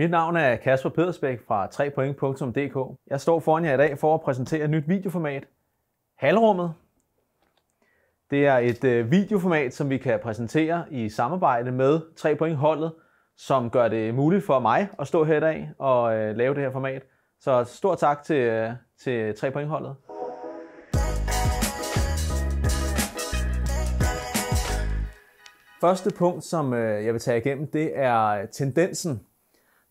Mit navn er Kasper Pedersbæk fra 3point.dk. Jeg står foran jer i dag for at præsentere et nyt videoformat. Halrummet. Det er et øh, videoformat, som vi kan præsentere i samarbejde med 3 point holdet, som gør det muligt for mig at stå her i dag og øh, lave det her format. Så stor tak til, øh, til 3 point holdet. Første punkt, som jeg vil tage igennem, det er tendensen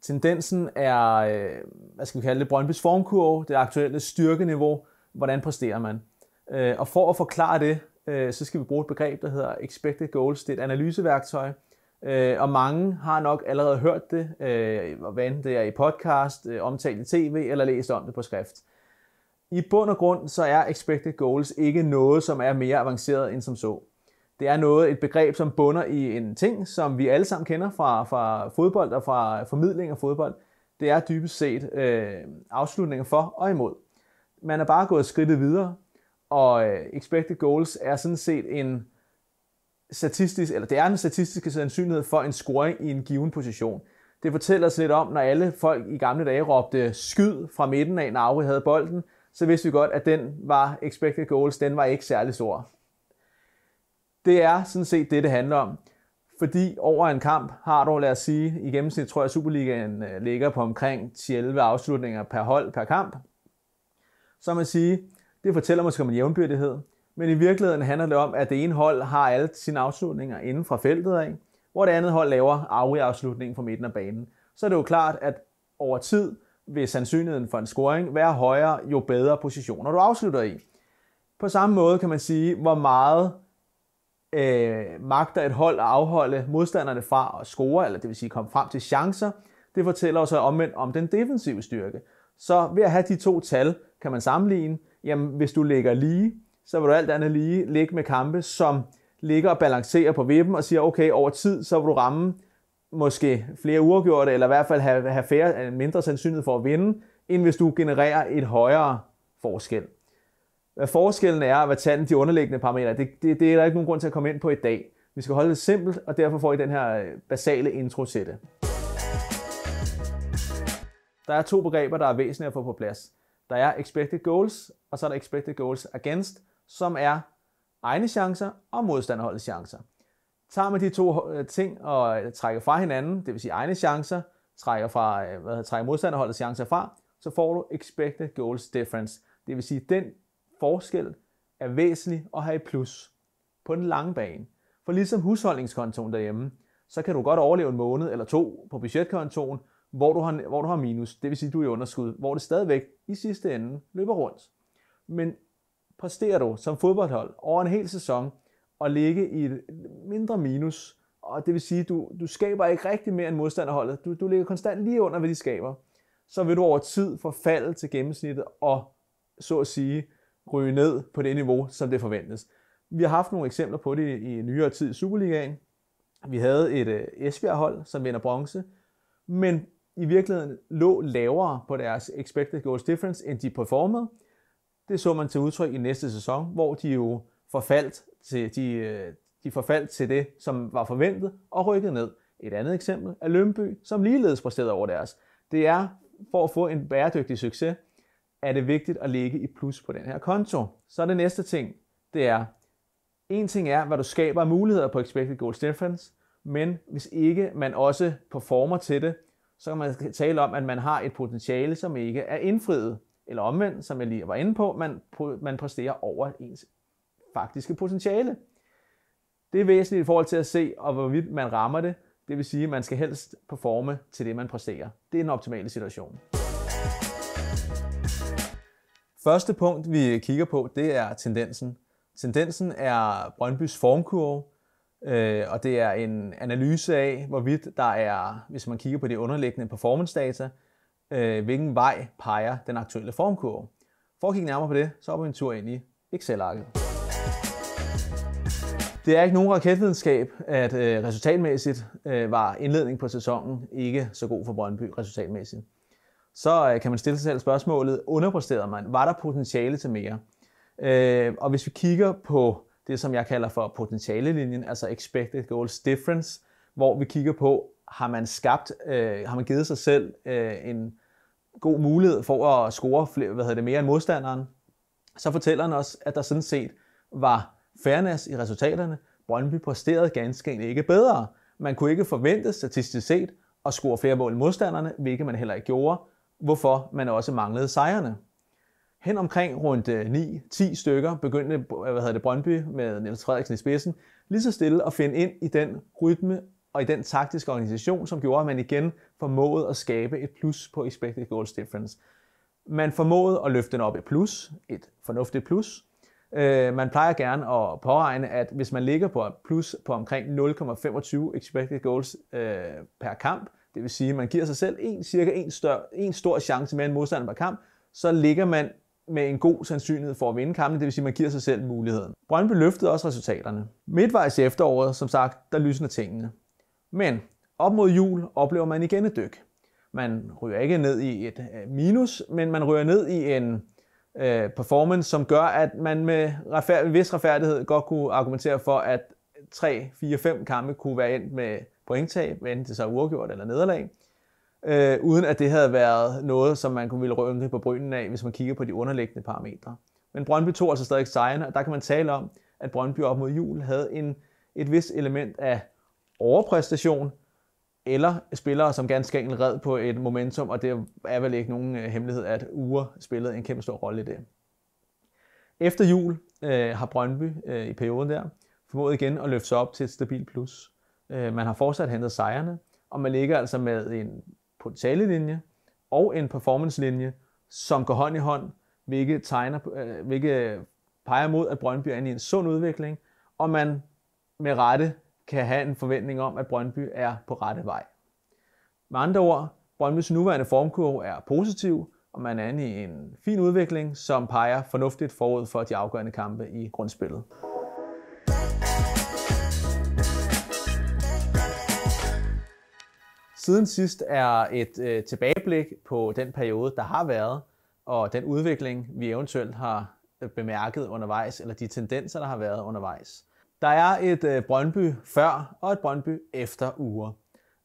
Tendensen er, øh, hvad skal vi kalde det, Brøndbys formkurve, det aktuelle styrkeniveau, hvordan præsterer man. Øh, og for at forklare det, øh, så skal vi bruge et begreb, der hedder expected goals. Det er et analyseværktøj, og mange har nok allerede hørt det, hvad det er i podcast, omtalt i tv eller læst om det på skrift. I bund og grund så er expected goals ikke noget, som er mere avanceret end som så. Det er noget et begreb, som bunder i en ting, som vi alle sammen kender fra, fra fodbold og fra formidling af fodbold. Det er dybest set øh, afslutninger for og imod. Man er bare gået skridtet videre, og øh, expected goals er sådan set en statistisk, eller det er en statistisk sandsynlighed for en scoring i en given position. Det fortæller os lidt om, når alle folk i gamle dage råbte skyd fra midten af, når Auri havde bolden, så vidste vi godt, at den var expected goals, den var ikke særlig stor. Det er sådan set det, det handler om. Fordi over en kamp har du, lad os sige, i gennemsnit tror jeg, Superligaen øh, ligger på omkring 11 afslutninger per hold per kamp. Så man sige, det fortæller måske om en jævnbyrdighed. Men i virkeligheden handler det om, at det ene hold har alle sine afslutninger inden fra feltet af, hvor det andet hold laver afslutningen fra midten af banen. Så er det jo klart, at over tid vil sandsynligheden for en scoring være højere, jo bedre positioner du afslutter i. På samme måde kan man sige, hvor meget øh, magter et hold at afholde modstanderne fra at score, eller det vil sige komme frem til chancer, det fortæller os omvendt om den defensive styrke. Så ved at have de to tal, kan man sammenligne, jamen hvis du ligger lige, så vil du alt andet lige ligge med kampe, som ligger og balancerer på vippen og siger, okay, over tid, så vil du ramme måske flere uafgjorte, eller i hvert fald have, have færre, mindre sandsynlighed for at vinde, end hvis du genererer et højere forskel. Hvad forskellen er, og hvad tanden de underliggende parametre, det, det, det er der ikke nogen grund til at komme ind på i dag. Vi skal holde det simpelt, og derfor får I den her øh, basale intro til det. Der er to begreber, der er væsentlige at få på plads. Der er expected goals, og så er der expected goals against, som er egne chancer og modstanderholdets chancer. Tager man de to øh, ting og øh, trækker fra hinanden, det vil sige egne chancer, trækker, fra, hvad hedder, trækker modstanderholdets chancer fra, så får du expected goals difference. Det vil sige den forskel er væsentlig at have i plus på den lange bane. For ligesom husholdningskontoen derhjemme, så kan du godt overleve en måned eller to på budgetkontoen, hvor du har, hvor du har minus, det vil sige, du er i underskud, hvor det stadigvæk i sidste ende løber rundt. Men præsterer du som fodboldhold over en hel sæson og ligge i et mindre minus, og det vil sige, du, du skaber ikke rigtig mere end modstanderholdet, du, du ligger konstant lige under, hvad de skaber, så vil du over tid forfalde til gennemsnittet og så at sige ryge ned på det niveau, som det forventes. Vi har haft nogle eksempler på det i nyere tid i Superligaen. Vi havde et øh, Esbjerg-hold, som vinder bronze, men i virkeligheden lå lavere på deres expected goals difference, end de performede. Det så man til udtryk i næste sæson, hvor de jo forfaldt til, de, øh, de forfaldt til det, som var forventet, og rykkede ned. Et andet eksempel er Lønby, som ligeledes præsterede over deres. Det er for at få en bæredygtig succes, er det vigtigt at ligge i plus på den her konto. Så er det næste ting, det er, en ting er, hvad du skaber af muligheder på expected goals difference, men hvis ikke man også performer til det, så kan man tale om, at man har et potentiale, som ikke er indfriet, eller omvendt, som jeg lige var inde på, man, man præsterer over ens faktiske potentiale. Det er væsentligt i forhold til at se, og hvorvidt man rammer det, det vil sige, at man skal helst performe til det, man præsterer. Det er den optimale situation. Første punkt, vi kigger på, det er tendensen. Tendensen er Brøndbys formkurve, øh, og det er en analyse af, hvorvidt der er, hvis man kigger på de underliggende performance data, øh, hvilken vej peger den aktuelle formkurve. For at kigge nærmere på det, så er vi en tur ind i Excel-arket. Det er ikke nogen raketvidenskab, at øh, resultatmæssigt var indledningen på sæsonen ikke så god for Brøndby resultatmæssigt så øh, kan man stille sig selv spørgsmålet, underpræsterede man? Var der potentiale til mere? Øh, og hvis vi kigger på det, som jeg kalder for potentialelinjen, altså expected goals difference, hvor vi kigger på, har man skabt, øh, har man givet sig selv øh, en god mulighed for at score flere, hvad hedder det, mere end modstanderen, så fortæller han os, at der sådan set var fairness i resultaterne. Brøndby præsterede ganske enkelt ikke bedre. Man kunne ikke forvente statistisk set at score flere mål end modstanderne, hvilket man heller ikke gjorde hvorfor man også manglede sejrene. Hen omkring rundt 9-10 øh, stykker begyndte øh, hvad hedder det, Brøndby med Niels Frederiksen i spidsen lige så stille at finde ind i den rytme og i den taktiske organisation, som gjorde, at man igen formåede at skabe et plus på expected goals difference. Man formåede at løfte den op i plus, et fornuftigt plus. Øh, man plejer gerne at påregne, at hvis man ligger på plus på omkring 0,25 expected goals per kamp, det vil sige, at man giver sig selv en, cirka en, større, en stor chance med en modstander på kamp, så ligger man med en god sandsynlighed for at vinde kampen, det vil sige, at man giver sig selv muligheden. Brøndby løftede også resultaterne. Midtvejs i efteråret, som sagt, der lysner tingene. Men op mod jul oplever man igen et dyk. Man ryger ikke ned i et øh, minus, men man ryger ned i en øh, performance, som gør, at man med retfærd- vis retfærdighed godt kunne argumentere for, at 3, 4, 5 kampe kunne være endt med hvad enten det så uafgjort eller nederlag, øh, uden at det havde været noget, som man kunne ville rynke på brynen af, hvis man kigger på de underliggende parametre. Men Brøndby tog altså stadig sejren, og der kan man tale om, at Brøndby op mod jul havde en, et vis element af overpræstation, eller spillere, som ganske enkelt red på et momentum, og det er vel ikke nogen øh, hemmelighed, at uger spillede en kæmpe stor rolle i det. Efter jul øh, har Brøndby øh, i perioden der formået igen at løfte sig op til et stabilt plus. Øh, man har fortsat hentet sejrene, og man ligger altså med en potentialelinje og en performancelinje, som går hånd i hånd, hvilket, tegner, øh, hvilket peger mod, at Brøndby er i en sund udvikling, og man med rette kan have en forventning om, at Brøndby er på rette vej. Med andre ord, Brøndbys nuværende formkurve er positiv, og man er inde i en fin udvikling, som peger fornuftigt forud for de afgørende kampe i grundspillet. Siden sidst er et øh, tilbageblik på den periode, der har været, og den udvikling, vi eventuelt har øh, bemærket undervejs, eller de tendenser, der har været undervejs. Der er et øh, Brøndby før og et Brøndby efter uger.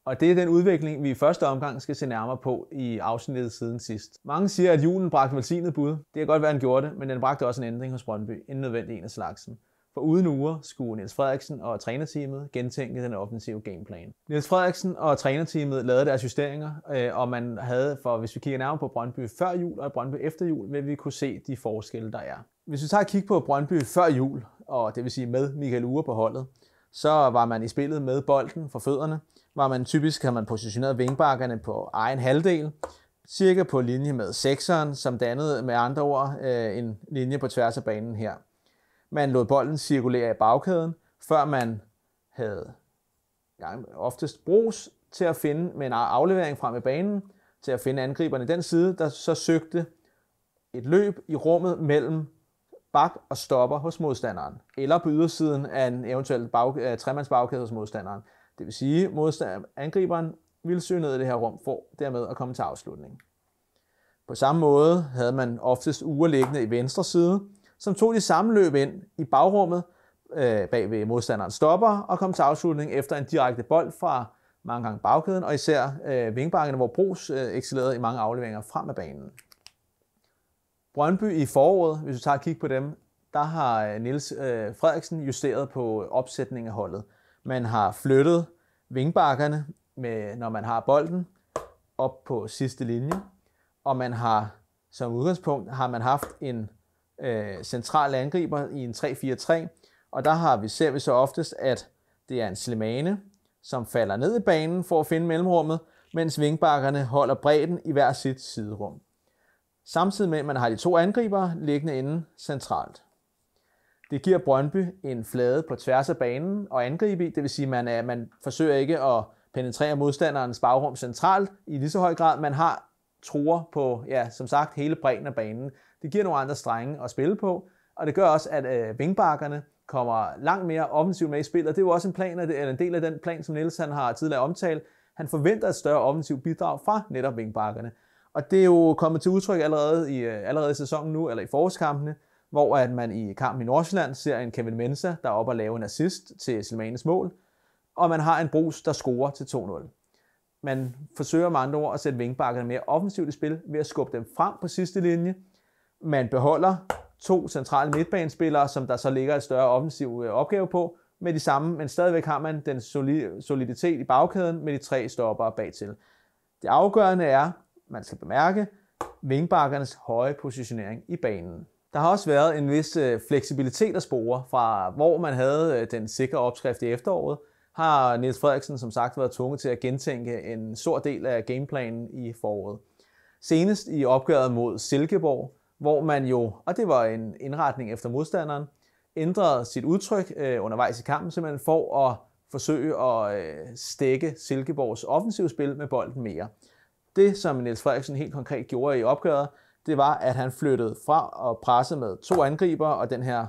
Og det er den udvikling, vi i første omgang skal se nærmere på i afsnittet siden sidst. Mange siger, at julen bragte velsignet bud. Det kan godt være, at den gjorde det, men den bragte også en ændring hos Brøndby, en nødvendig en af slagsen. For uden uger skulle Niels Frederiksen og trænerteamet gentænke den offensive gameplan. Niels Frederiksen og trænerteamet lavede deres justeringer, øh, og man havde, for hvis vi kigger nærmere på Brøndby før jul og Brøndby efter jul, vil vi kunne se de forskelle, der er. Hvis vi tager et kig på Brøndby før jul, og det vil sige med Michael Ure på holdet, så var man i spillet med bolden for fødderne. Var man typisk havde man positioneret vingbakkerne på egen halvdel, cirka på linje med sekseren, som dannede med andre ord øh, en linje på tværs af banen her. Man lod bolden cirkulere i bagkæden, før man havde oftest brugs til at finde med en aflevering frem i banen, til at finde angriberne i den side, der så søgte et løb i rummet mellem bak og stopper hos modstanderen, eller på ydersiden af en eventuel bag, uh, tremandsbagkæde hos modstanderen. Det vil sige, at angriberen ville søge ned i det her rum for dermed at komme til afslutning. På samme måde havde man oftest uger liggende i venstre side, som tog de samme løb ind i bagrummet øh, bag ved modstanderen stopper og kom til afslutning efter en direkte bold fra mange gange bagkæden, og især øh, vingbakkerne, hvor Brugs øh, excellerede i mange afleveringer frem af banen. Brøndby i foråret, hvis vi tager et kig på dem, der har øh, Niels øh, Frederiksen justeret på opsætningen af holdet. Man har flyttet vingbakkerne, med, når man har bolden, op på sidste linje, og man har som udgangspunkt har man haft en øh, central angriber i en 3-4-3, og der har vi, ser vi så oftest, at det er en Slimane, som falder ned i banen for at finde mellemrummet, mens vingbakkerne holder bredden i hver sit siderum. Samtidig med, at man har de to angriber liggende inde centralt. Det giver Brøndby en flade på tværs af banen og angribe i, det vil sige, at man, er, man forsøger ikke at penetrere modstanderens bagrum centralt i lige så høj grad. Man har tror på, ja, som sagt, hele bredden af banen. Det giver nogle andre strenge at spille på, og det gør også, at øh, vingbakkerne kommer langt mere offensivt med i spillet. Det er jo også en, plan af det, eller en del af den plan, som Niels han har tidligere omtalt. Han forventer et større offensivt bidrag fra netop vingbakkerne. Og det er jo kommet til udtryk allerede i, øh, allerede i sæsonen nu, eller i forårskampene, hvor at man i kampen i Nordsjælland ser en Kevin Mensa, der er oppe og lave en assist til Silvanes mål, og man har en brus, der scorer til 2-0. Man forsøger med andre ord at sætte vingbakkerne mere offensivt i spil ved at skubbe dem frem på sidste linje. Man beholder to centrale midtbanespillere, som der så ligger et større offensiv øh, opgave på, med de samme, men stadigvæk har man den soliditet i bagkæden med de tre stopper bagtil. Det afgørende er, man skal bemærke, vingbakkernes høje positionering i banen. Der har også været en vis øh, fleksibilitet at spore fra, hvor man havde øh, den sikre opskrift i efteråret, har Niels Frederiksen som sagt været tvunget til at gentænke en stor del af gameplanen i foråret. Senest i opgøret mod Silkeborg, hvor man jo, og det var en indretning efter modstanderen, ændrede sit udtryk øh, undervejs i kampen simpelthen for at forsøge at øh, stække Silkeborgs offensivspil med bolden mere. Det, som Niels Frederiksen helt konkret gjorde i opgøret, det var, at han flyttede fra at presse med to angriber og den her,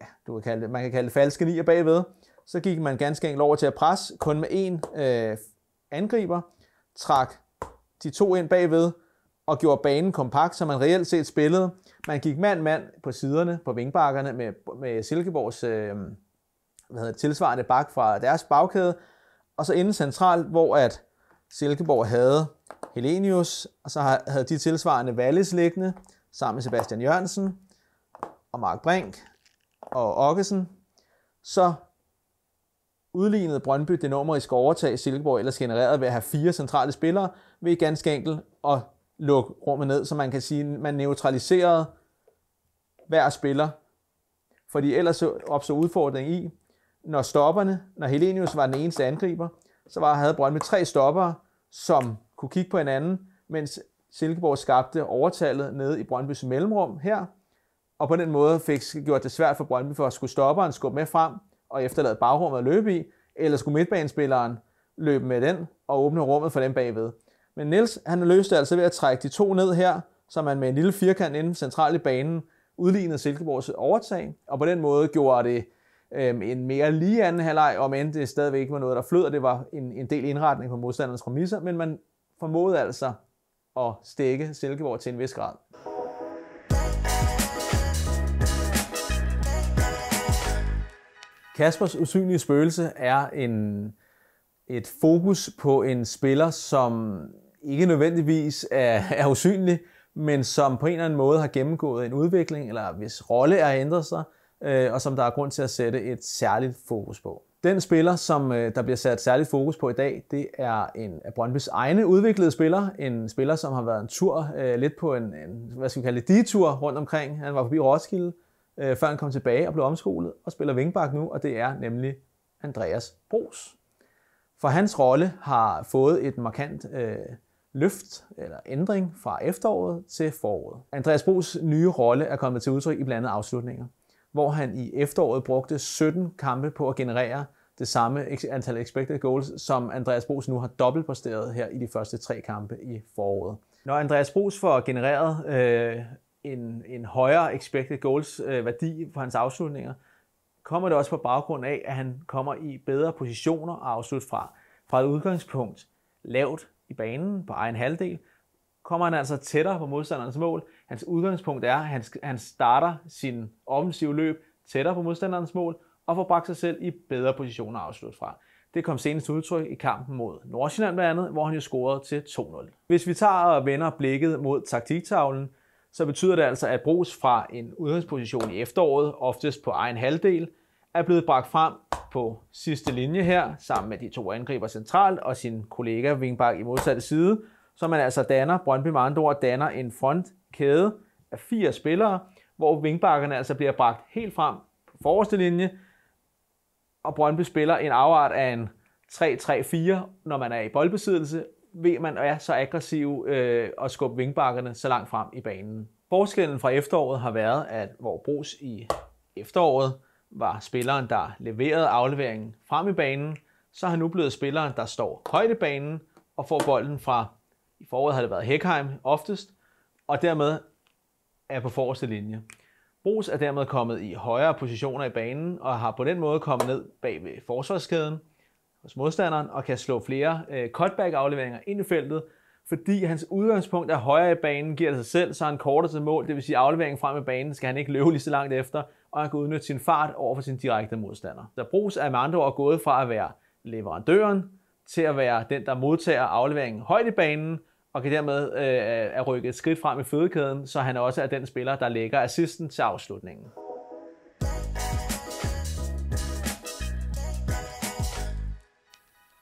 ja, du kan kalde det, man kan kalde det falske nier bagved, så gik man ganske enkelt over til at presse, kun med en øh, angriber, trak de to ind bagved, og gjorde banen kompakt, så man reelt set spillede. Man gik mand-mand på siderne, på vingbakkerne, med, med Silkeborgs øh, hvad hedder, tilsvarende bak fra deres bagkæde, og så inde centralt, hvor at Silkeborg havde Helenius, og så havde de tilsvarende Wallis liggende, sammen med Sebastian Jørgensen og Mark Brink og Okkesen. Så udlignede Brøndby det numeriske overtag, Silkeborg ellers genereret ved at have fire centrale spillere, ved ganske enkelt at lukke rummet ned, så man kan sige, at man neutraliserede hver spiller. Fordi ellers opstod udfordringen i, når stopperne, når Helenius var den eneste angriber, så var, havde Brøndby tre stoppere, som kunne kigge på hinanden, mens Silkeborg skabte overtallet nede i Brøndbys mellemrum her, og på den måde fik gjort det svært for Brøndby for at skulle stopperen skubbe med frem, og efterlade bagrummet at løbe i, eller skulle midtbanespilleren løbe med den og åbne rummet for dem bagved. Men Niels, han løste altså ved at trække de to ned her, så man med en lille firkant inden centralt i banen udlignede Silkeborgs overtag, og på den måde gjorde det øh, en mere lige anden halvleg, om end det stadigvæk ikke var noget, der flød, og det var en, en del indretning på modstandernes præmisser, men man formåede altså at stikke Silkeborg til en vis grad. Kaspers usynlige spøgelse er en, et fokus på en spiller, som ikke nødvendigvis er, er usynlig, men som på en eller anden måde har gennemgået en udvikling, eller hvis rolle er ændret sig, øh, og som der er grund til at sætte et særligt fokus på. Den spiller, som øh, der bliver sat særligt fokus på i dag, det er en af Brøndby's egne udviklede spiller. En spiller, som har været en tur, øh, lidt på en, en hvad skal vi kalde det, detur rundt omkring. Han var forbi Roskilde, øh, før han kom tilbage og blev omskolet og spiller vingbak nu, og det er nemlig Andreas Bros. For hans rolle har fået et markant øh, løft eller ændring fra efteråret til foråret. Andreas Bros nye rolle er kommet til udtryk i blandt andet afslutninger, hvor han i efteråret brugte 17 kampe på at generere det samme antal expected goals, som Andreas Bros nu har dobbeltposteret her i de første tre kampe i foråret. Når Andreas Bros får genereret øh, en, en højere expected goals øh, værdi for hans afslutninger, kommer det også på baggrund af, at han kommer i bedre positioner at afslutte fra. Fra et udgangspunkt lavt i banen på egen halvdel, kommer han altså tættere på modstanderens mål. Hans udgangspunkt er, at han, han starter sin offensive løb tættere på modstanderens mål, og får bragt sig selv i bedre positioner at afslutte fra. Det kom senest udtryk i kampen mod Nordsjælland blandt andet, hvor han jo scorede til 2-0. Hvis vi tager og vender blikket mod taktiktavlen, så betyder det altså, at Brugs fra en udgangsposition i efteråret, oftest på egen halvdel, er blevet bragt frem på sidste linje her, sammen med de to angriber centralt og sin kollega Vingbak i modsatte side, så man altså danner, Brøndby med andre ord, danner en frontkæde af fire spillere, hvor vingbakkerne altså bliver bragt helt frem på forreste linje, og Brøndby spiller en afart af en 3-3-4, når man er i boldbesiddelse, man er så aggressiv øh, skubbe vingbakkerne så langt frem i banen. Forskellen fra efteråret har været, at hvor Brugs i efteråret var spilleren, der leverede afleveringen frem i banen, så har nu blevet spilleren, der står højt i banen og får bolden fra, i foråret har det været Hekheim oftest, og dermed er på forreste linje. Brugs er dermed kommet i højere positioner i banen og har på den måde kommet ned bag ved forsvarskæden, hos modstanderen og kan slå flere øh, cutback-afleveringer ind i feltet, fordi hans udgangspunkt er højere i banen, giver det sig selv, så han korter til mål, det vil sige afleveringen frem i banen skal han ikke løbe lige så langt efter, og han kan udnytte sin fart over for sin direkte modstander. Så Brugs er med andre ord gået fra at være leverandøren til at være den, der modtager afleveringen højt i banen, og kan dermed øh, er rykket et skridt frem i fødekæden, så han også er den spiller, der lægger assisten til afslutningen.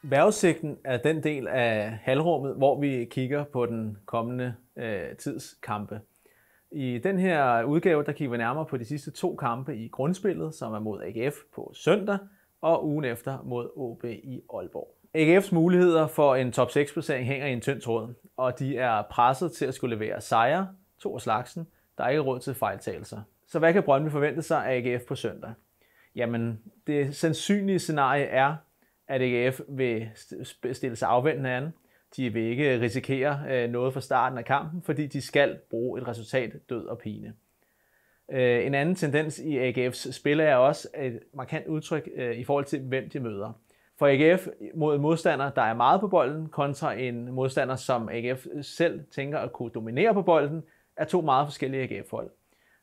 Værvesigten er den del af halvrummet, hvor vi kigger på den kommende øh, tids kampe. I den her udgave der kigger vi nærmere på de sidste to kampe i grundspillet, som er mod AGF på søndag og ugen efter mod OB i Aalborg. AGF's muligheder for en top 6-placering hænger i en tynd tråd, og de er presset til at skulle levere sejre, to af slagsen. Der er ikke råd til fejltagelser. Så hvad kan Brøndby forvente sig af AGF på søndag? Jamen, det sandsynlige scenarie er, at AGF vil stille sig afventende an. De vil ikke risikere øh, noget fra starten af kampen, fordi de skal bruge et resultat død og pine. Øh, en anden tendens i AGF's spil er også et markant udtryk øh, i forhold til, hvem de møder. For AGF mod en modstander, der er meget på bolden, kontra en modstander, som AGF selv tænker at kunne dominere på bolden, er to meget forskellige AGF-hold.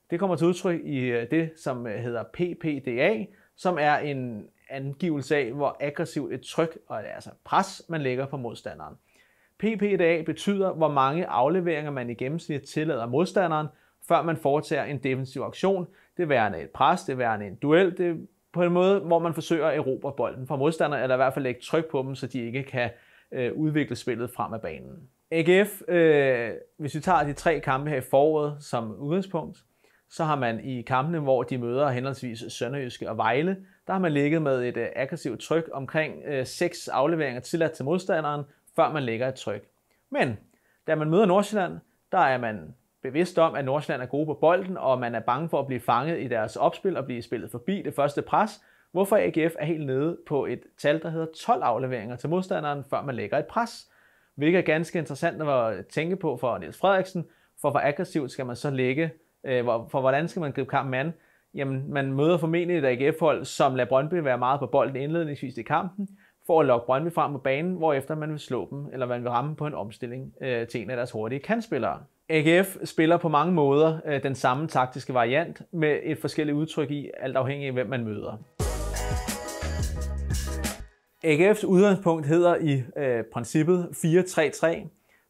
Det kommer til udtryk i det, som hedder PPDA, som er en angivelse af, hvor aggressivt et tryk og et altså pres, man lægger på modstanderen. PPDA betyder, hvor mange afleveringer man i gennemsnit tillader modstanderen, før man foretager en defensiv aktion. Det værende et pres, det værende en duel, det på en måde, hvor man forsøger at erobre bolden fra modstanderen, eller i hvert fald lægge tryk på dem, så de ikke kan øh, udvikle spillet frem af banen. AGF, øh, hvis vi tager de tre kampe her i foråret som udgangspunkt, så har man i kampene, hvor de møder henholdsvis Sønderjyske og Vejle, der har man ligget med et øh, aggressivt tryk omkring 6 øh, afleveringer tilladt til modstanderen, før man lægger et tryk. Men da man møder Nordsjælland, der er man bevidst om, at Nordsjælland er gode på bolden, og man er bange for at blive fanget i deres opspil og blive spillet forbi det første pres, hvorfor AGF er helt nede på et tal, der hedder 12 afleveringer til modstanderen, før man lægger et pres. Hvilket er ganske interessant at tænke på for Niels Frederiksen, for hvor aggressivt skal man så lægge, øh, for hvordan skal man gribe kampen an, jamen man møder formentlig et AGF-hold, som lader Brøndby være meget på bolden indledningsvis i kampen, for at lokke Brøndby frem på banen, efter man vil slå dem, eller man vil ramme på en omstilling øh, til en af deres hurtige kandspillere. AGF spiller på mange måder øh, den samme taktiske variant, med et forskelligt udtryk i, alt afhængig af hvem man møder. AGF's udgangspunkt hedder i øh, princippet 4-3-3,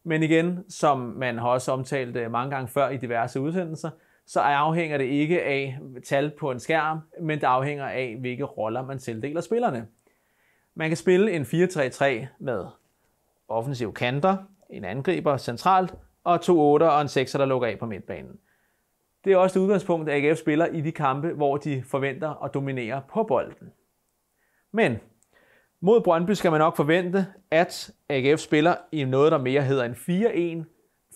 men igen, som man har også omtalt øh, mange gange før i diverse udsendelser, så afhænger det ikke af tal på en skærm, men det afhænger af, hvilke roller man tildeler spillerne. Man kan spille en 4-3-3 med offensiv kanter, en angriber centralt, og to 8 og en 6'er, der lukker af på midtbanen. Det er også det udgangspunkt, at AGF spiller i de kampe, hvor de forventer at dominere på bolden. Men mod Brøndby skal man nok forvente, at AGF spiller i noget, der mere hedder en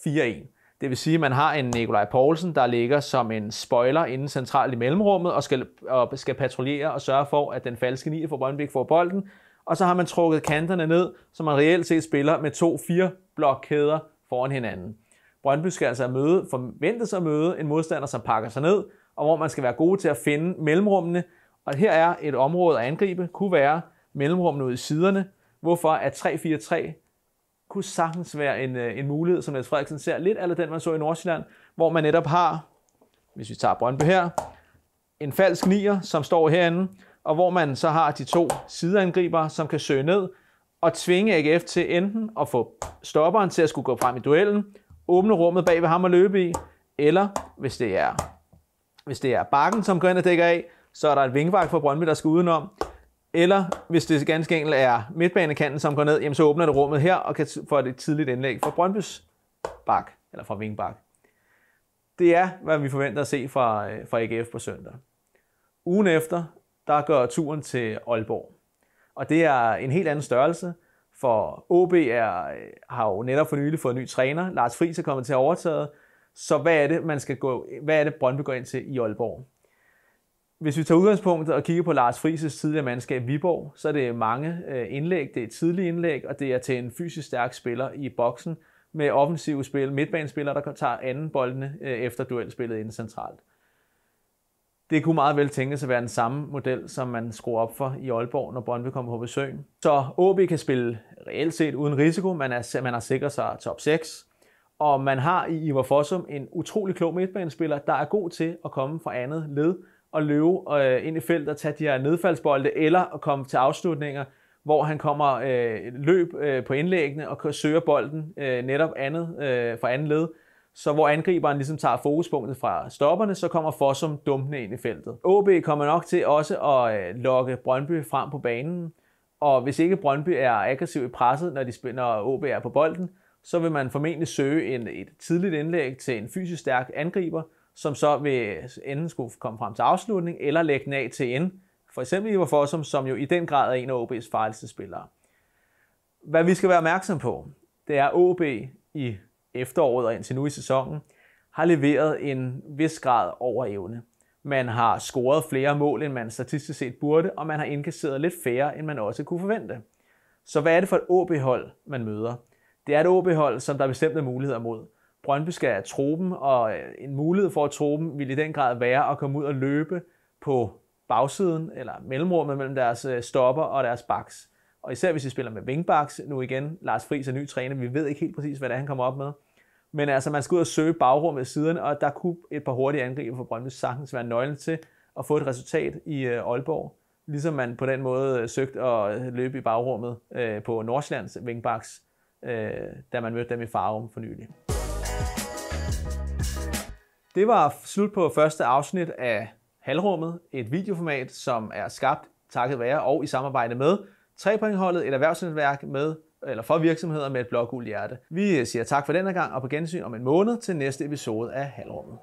4-1-4-1. Det vil sige, at man har en Nikolaj Poulsen, der ligger som en spoiler inden centralt i mellemrummet og skal, og skal patruljere og sørge for, at den falske 9 for Brøndby får bolden. Og så har man trukket kanterne ned, så man reelt set spiller med to fire blokkæder foran hinanden. Brøndby skal altså møde, forventes at møde en modstander, som pakker sig ned, og hvor man skal være gode til at finde mellemrummene. Og her er et område at angribe, kunne være mellemrummene ude i siderne, hvorfor at 3-4-3 kunne sagtens være en, øh, en mulighed, som Niels Frederiksen ser lidt, af den man så i Nordsjælland, hvor man netop har, hvis vi tager Brøndby her, en falsk nier, som står herinde, og hvor man så har de to sideangriber, som kan søge ned og tvinge AGF til enten at få stopperen til at skulle gå frem i duellen, åbne rummet bag ved ham at løbe i, eller hvis det er, hvis det er bakken, som går ind og dækker af, så er der en vingvagt for Brøndby, der skal udenom, eller hvis det ganske enkelt er midtbanekanten, som går ned, jamen så åbner det rummet her og kan få et tidligt indlæg fra Brøndbys bak, eller fra Vingbak. Det er, hvad vi forventer at se fra, øh, fra AGF på søndag. Ugen efter, der gør turen til Aalborg. Og det er en helt anden størrelse, for OB er, øh, har jo netop for nylig fået en ny træner. Lars Friis er kommet til at overtage. Så hvad er det, man skal gå, hvad er det Brøndby går ind til i Aalborg? Hvis vi tager udgangspunktet og kigger på Lars Frises tidligere mandskab Viborg, så er det mange øh, indlæg, det er tidlige indlæg, og det er til en fysisk stærk spiller i boksen med offensive spil, midtbanespiller, der tager anden boldene øh, efter duelspillet inden centralt. Det kunne meget vel tænkes at være den samme model, som man skruer op for i Aalborg, når Brøndby kommer på besøg. Så OB kan spille reelt set uden risiko, man, er, man har sikret sig top 6, og man har i Ivar Fossum en utrolig klog midtbanespiller, der er god til at komme fra andet led, at løbe øh, ind i feltet og tage de her nedfaldsbolde, eller at komme til afslutninger, hvor han kommer øh, løb øh, på indlæggene og søger bolden øh, netop andet øh, for anden led. Så hvor angriberen ligesom tager fokuspunktet fra stopperne, så kommer Fossum dumpende ind i feltet. OB kommer nok til også at øh, lokke Brøndby frem på banen, og hvis ikke Brøndby er aggressiv i presset, når, de spiller, når OB er på bolden, så vil man formentlig søge en, et tidligt indlæg til en fysisk stærk angriber, som så vil enten skulle komme frem til afslutning, eller lægge den af til en, for eksempel Ivar Fossum, som jo i den grad er en af OB's farligste spillere. Hvad vi skal være opmærksom på, det er, at OB i efteråret og indtil nu i sæsonen, har leveret en vis grad over evne. Man har scoret flere mål, end man statistisk set burde, og man har indkasseret lidt færre, end man også kunne forvente. Så hvad er det for et OB-hold, man møder? Det er et OB-hold, som der er bestemte muligheder mod. Brøndby skal have truppen, og øh, en mulighed for at truppen vil i den grad være at komme ud og løbe på bagsiden, eller mellemrummet mellem deres øh, stopper og deres baks. Og især hvis de spiller med vingbaks, nu igen, Lars Friis er ny træner, vi ved ikke helt præcis, hvad det er, han kommer op med. Men altså, man skal ud og søge bagrummet af siden, og der kunne et par hurtige angreb for Brøndby sagtens være nøglen til at få et resultat i øh, Aalborg. Ligesom man på den måde søgte at løbe i bagrummet på Nordsjællands vingbaks, da man mødte dem i Farum for nylig. Det var slut på første afsnit af Halvrummet, et videoformat, som er skabt takket være og i samarbejde med 3 et erhvervsnetværk med eller for virksomheder med et blågul hjerte. Vi siger tak for denne gang, og på gensyn om en måned til næste episode af Halvrummet.